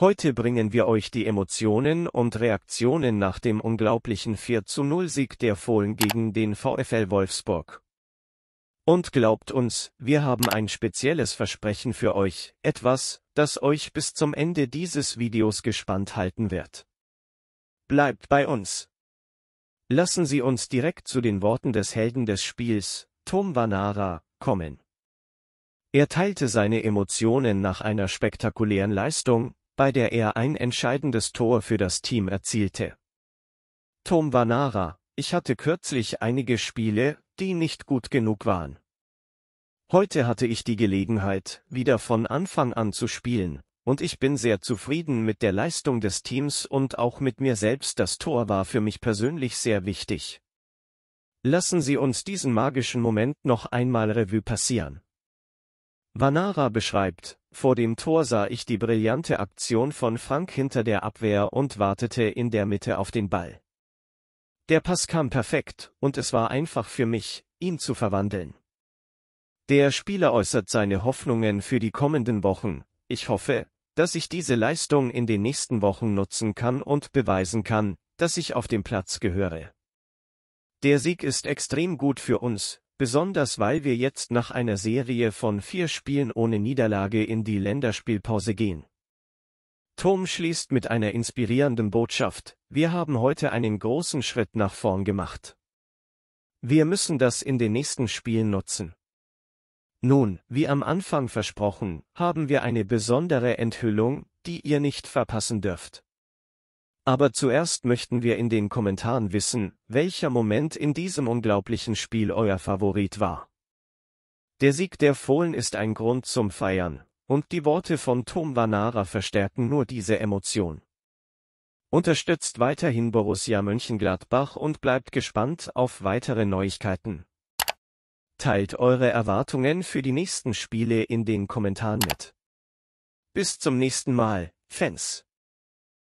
Heute bringen wir euch die Emotionen und Reaktionen nach dem unglaublichen 4 zu 0 Sieg der Fohlen gegen den VfL Wolfsburg. Und glaubt uns, wir haben ein spezielles Versprechen für euch, etwas, das euch bis zum Ende dieses Videos gespannt halten wird. Bleibt bei uns. Lassen Sie uns direkt zu den Worten des Helden des Spiels, Tom Vanara, kommen. Er teilte seine Emotionen nach einer spektakulären Leistung, bei der er ein entscheidendes Tor für das Team erzielte. Tom Vanara, ich hatte kürzlich einige Spiele, die nicht gut genug waren. Heute hatte ich die Gelegenheit, wieder von Anfang an zu spielen, und ich bin sehr zufrieden mit der Leistung des Teams und auch mit mir selbst. Das Tor war für mich persönlich sehr wichtig. Lassen Sie uns diesen magischen Moment noch einmal Revue passieren. Vanara beschreibt, vor dem Tor sah ich die brillante Aktion von Frank hinter der Abwehr und wartete in der Mitte auf den Ball. Der Pass kam perfekt, und es war einfach für mich, ihn zu verwandeln. Der Spieler äußert seine Hoffnungen für die kommenden Wochen. Ich hoffe, dass ich diese Leistung in den nächsten Wochen nutzen kann und beweisen kann, dass ich auf dem Platz gehöre. Der Sieg ist extrem gut für uns, besonders weil wir jetzt nach einer Serie von vier Spielen ohne Niederlage in die Länderspielpause gehen. Tom schließt mit einer inspirierenden Botschaft, wir haben heute einen großen Schritt nach vorn gemacht. Wir müssen das in den nächsten Spielen nutzen. Nun, wie am Anfang versprochen, haben wir eine besondere Enthüllung, die ihr nicht verpassen dürft. Aber zuerst möchten wir in den Kommentaren wissen, welcher Moment in diesem unglaublichen Spiel euer Favorit war. Der Sieg der Fohlen ist ein Grund zum Feiern, und die Worte von Tom Vanara verstärken nur diese Emotion. Unterstützt weiterhin Borussia Mönchengladbach und bleibt gespannt auf weitere Neuigkeiten. Teilt eure Erwartungen für die nächsten Spiele in den Kommentaren mit. Bis zum nächsten Mal, Fans.